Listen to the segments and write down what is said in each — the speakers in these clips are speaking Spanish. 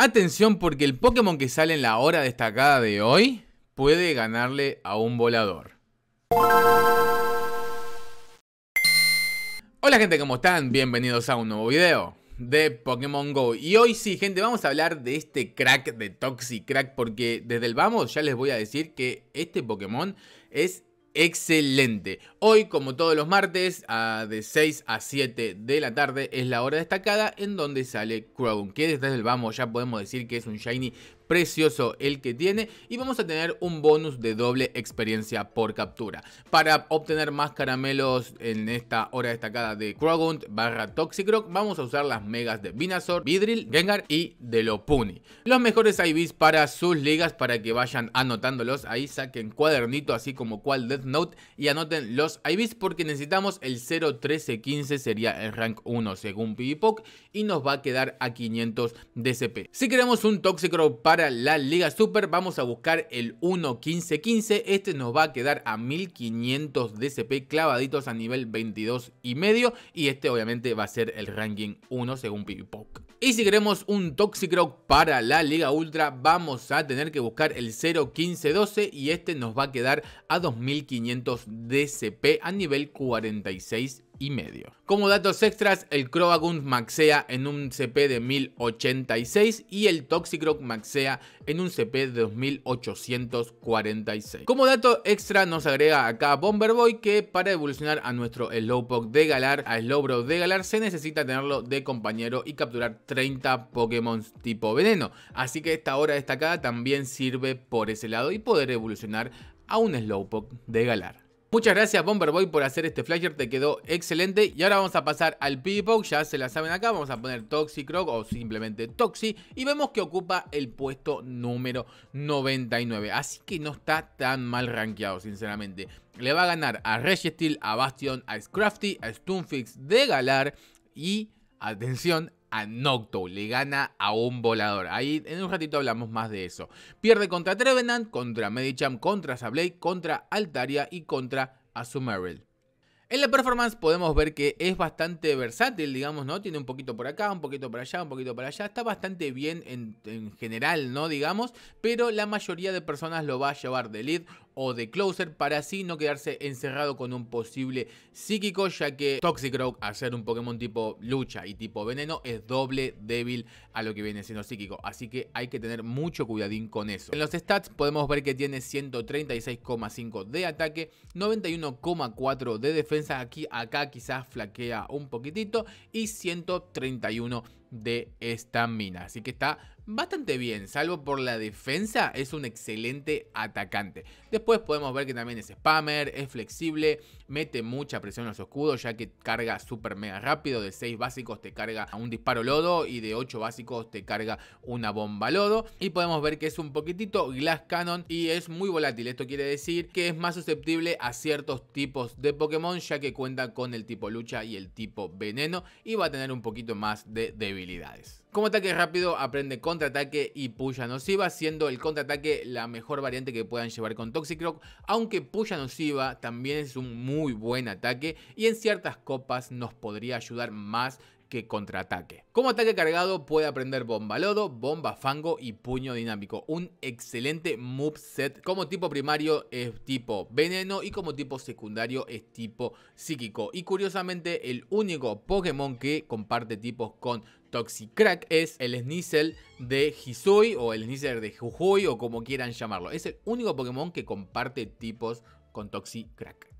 Atención porque el Pokémon que sale en la hora destacada de hoy puede ganarle a un volador. Hola gente, ¿cómo están? Bienvenidos a un nuevo video de Pokémon GO. Y hoy sí, gente, vamos a hablar de este crack de Toxicrack porque desde el vamos ya les voy a decir que este Pokémon es excelente. Hoy, como todos los martes, de 6 a 7 de la tarde es la hora destacada en donde sale Crown, que desde el vamos ya podemos decir que es un shiny precioso el que tiene y vamos a tener un bonus de doble experiencia por captura. Para obtener más caramelos en esta hora destacada de Krogunt barra Toxicroc, vamos a usar las megas de Vinazor, Vidril, Gengar y Delopuni. Los mejores IVs para sus ligas para que vayan anotándolos, ahí saquen cuadernito así como cual Death Note y anoten los IVs porque necesitamos el 0-13-15 sería el rank 1 según Pipok y nos va a quedar a 500 DCP. Si queremos un Toxicroc para para la Liga Super vamos a buscar el 1.15.15. Este nos va a quedar a 1500 DCP clavaditos a nivel 22 y medio. Y este obviamente va a ser el ranking 1 según Pipipok. Y si queremos un Rock para la Liga Ultra vamos a tener que buscar el 0.15.12 y este nos va a quedar a 2500 DCP a nivel 46 medio. Como datos extras, el Crobagund maxea en un CP de 1086 y el Toxicroc maxea en un CP de 2846. Como dato extra nos agrega acá Bomberboy que para evolucionar a nuestro Slowpoke de Galar, a Slowbro de Galar, se necesita tenerlo de compañero y capturar 30 Pokémon tipo veneno. Así que esta hora destacada también sirve por ese lado y poder evolucionar a un Slowpoke de Galar. Muchas gracias Bomberboy por hacer este flasher, te quedó excelente. Y ahora vamos a pasar al PvP, ya se la saben acá, vamos a poner Toxicrog o simplemente Toxi. Y vemos que ocupa el puesto número 99, así que no está tan mal rankeado sinceramente. Le va a ganar a Registeel, a Bastion, a Scrafty, a Stunfix de Galar y, atención, a Noctow le gana a un volador. Ahí en un ratito hablamos más de eso. Pierde contra Trevenant, contra Medicham, contra Sablay, contra Altaria y contra Azumarill. En la performance podemos ver que es bastante versátil, digamos, ¿no? Tiene un poquito por acá, un poquito para allá, un poquito para allá. Está bastante bien en, en, general, ¿no? Digamos, pero la mayoría de personas lo va a llevar de lead o de Closer para así no quedarse encerrado con un posible psíquico, ya que Toxicroak, al hacer un Pokémon tipo lucha y tipo veneno, es doble débil a lo que viene siendo psíquico, así que hay que tener mucho cuidadín con eso. En los stats podemos ver que tiene 136,5 de ataque, 91,4 de defensa, aquí acá quizás flaquea un poquitito y 131 de esta mina. Así que está bastante bien, salvo por la defensa, es un excelente atacante. Después podemos ver que también es spammer, es flexible, mete mucha presión en los escudos, ya que carga súper mega rápido. De 6 básicos te carga un disparo lodo y de 8 básicos te carga una bomba lodo. Y podemos ver que es un poquitito glass cannon y es muy volátil. Esto quiere decir que es más susceptible a ciertos tipos de Pokémon, ya que cuenta con el tipo lucha y el tipo veneno y va a tener un poquito más de debilidad. Como ataque rápido aprende contraataque y puya nociva, siendo el contraataque la mejor variante que puedan llevar con rock aunque puya nociva también es un muy buen ataque y en ciertas copas nos podría ayudar más que contraataque. Como ataque cargado puede aprender bomba lodo, bomba fango y puño dinámico. Un excelente moveset. Como tipo primario es tipo veneno y como tipo secundario es tipo psíquico. Y curiosamente el único Pokémon que comparte tipos con Toxicrack es el Snizzle de Hisui o el Sneasel de Jujuy o como quieran llamarlo. Es el único Pokémon que comparte tipos con Toxicrack.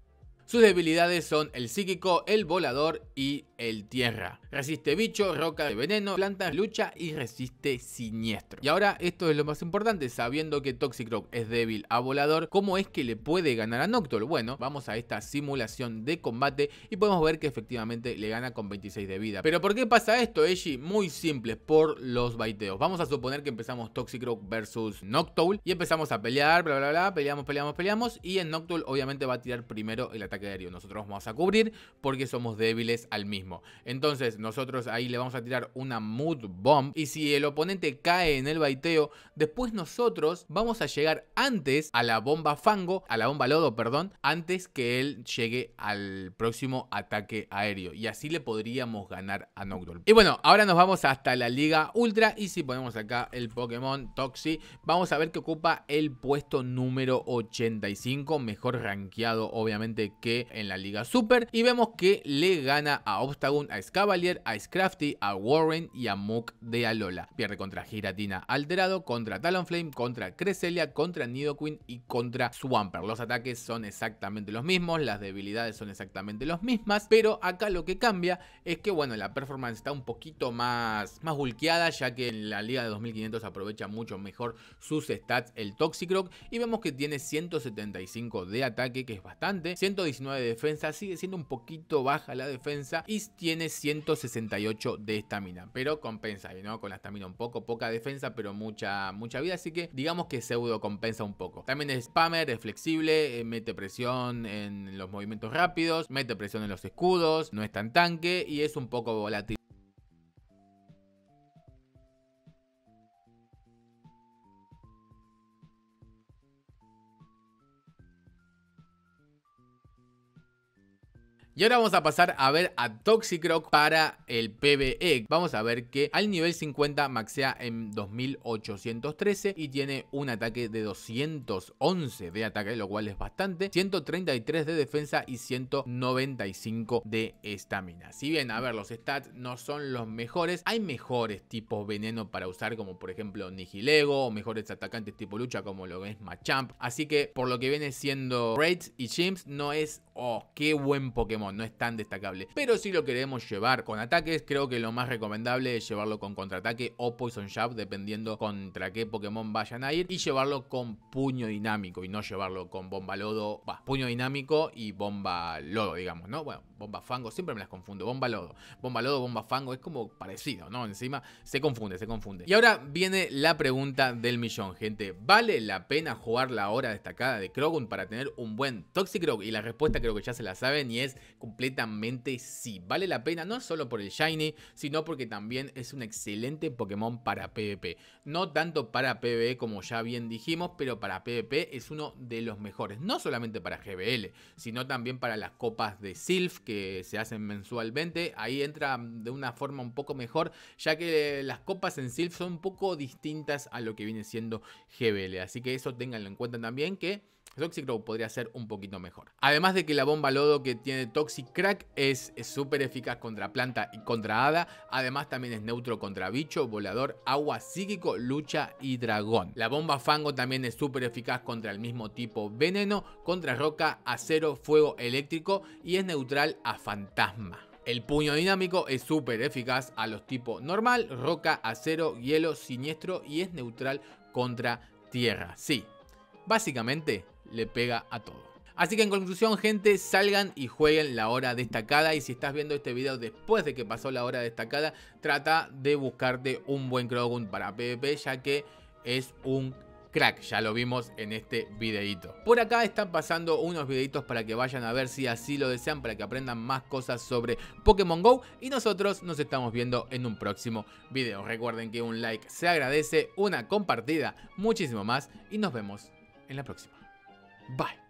Sus debilidades son el psíquico, el volador y el tierra. Resiste bicho, roca de veneno, planta, lucha y resiste siniestro. Y ahora esto es lo más importante, sabiendo que Toxicroak es débil a volador, ¿cómo es que le puede ganar a Noctol? Bueno, vamos a esta simulación de combate y podemos ver que efectivamente le gana con 26 de vida. Pero ¿por qué pasa esto, Eiji? Muy simple, por los baiteos. Vamos a suponer que empezamos Toxicroak versus Noctowl y empezamos a pelear, bla bla bla, peleamos, peleamos, peleamos y en Noctowl obviamente va a tirar primero el ataque aéreo. Nosotros vamos a cubrir porque somos débiles al mismo. Entonces nosotros ahí le vamos a tirar una mood bomb y si el oponente cae en el baiteo, después nosotros vamos a llegar antes a la bomba fango, a la bomba lodo, perdón, antes que él llegue al próximo ataque aéreo y así le podríamos ganar a Nocturne. Y bueno, ahora nos vamos hasta la Liga Ultra y si ponemos acá el Pokémon Toxi, vamos a ver que ocupa el puesto número 85, mejor rankeado obviamente que en la Liga Super y vemos que le gana a Tagun, a Scavalier, a Scrafty, a Warren y a Mook de Alola. Pierde contra Giratina Alterado, contra Talonflame, contra Cresselia, contra Nidoqueen y contra Swampert. Los ataques son exactamente los mismos, las debilidades son exactamente las mismas, pero acá lo que cambia es que bueno, la performance está un poquito más, más bulqueada, ya que en la liga de 2500 aprovecha mucho mejor sus stats el Toxicroc y vemos que tiene 175 de ataque, que es bastante, 119 de defensa, sigue siendo un poquito baja la defensa y tiene 168 de estamina, pero compensa, ¿no? Con la estamina un poco, poca defensa, pero mucha, mucha vida, así que digamos que pseudo compensa un poco. También es spammer, es flexible, eh, mete presión en los movimientos rápidos, mete presión en los escudos, no es tan tanque y es un poco volátil Y ahora vamos a pasar a ver a Toxicroc para el PVE. Vamos a ver que al nivel 50 maxea en 2813 y tiene un ataque de 211 de ataque, lo cual es bastante, 133 de defensa y 195 de estamina. Si bien, a ver, los stats no son los mejores, hay mejores tipos veneno para usar como por ejemplo Nihilego o mejores atacantes tipo lucha como lo es Machamp. Así que por lo que viene siendo Raids y Gyms no es, oh, qué buen Pokémon no es tan destacable. Pero si lo queremos llevar con ataques, creo que lo más recomendable es llevarlo con contraataque o Poison shaft dependiendo contra qué Pokémon vayan a ir, y llevarlo con puño dinámico y no llevarlo con bomba lodo, puño dinámico y bomba lodo, digamos, ¿no? Bueno, bomba fango, siempre me las confundo, bomba lodo, bomba lodo, bomba fango, es como parecido, ¿no? Encima se confunde, se confunde. Y ahora viene la pregunta del millón, gente, ¿vale la pena jugar la hora destacada de Krogun para tener un buen Toxicroak? Y la respuesta creo que ya se la saben y es completamente sí. Vale la pena no solo por el Shiny, sino porque también es un excelente Pokémon para PvP. No tanto para PvE como ya bien dijimos, pero para PvP es uno de los mejores. No solamente para GBL, sino también para las copas de Sylph que se hacen mensualmente. Ahí entra de una forma un poco mejor, ya que las copas en Sylph son un poco distintas a lo que viene siendo GBL. Así que eso ténganlo en cuenta también que Toxic podría ser un poquito mejor. Además de que la bomba lodo que tiene Toxic Crack es súper eficaz contra planta y contra hada. Además también es neutro contra bicho, volador, agua, psíquico, lucha y dragón. La bomba fango también es súper eficaz contra el mismo tipo veneno, contra roca, acero, fuego eléctrico y es neutral a fantasma. El puño dinámico es súper eficaz a los tipos normal, roca, acero, hielo, siniestro y es neutral contra tierra. Sí, básicamente le pega a todo. Así que en conclusión, gente, salgan y jueguen la hora destacada. Y si estás viendo este video después de que pasó la hora destacada, trata de buscarte un buen Krogun para PvP, ya que es un crack, ya lo vimos en este videito. Por acá están pasando unos videitos para que vayan a ver si así lo desean, para que aprendan más cosas sobre Pokémon GO y nosotros nos estamos viendo en un próximo video. Recuerden que un like se agradece, una compartida, muchísimo más y nos vemos en la próxima. Bye.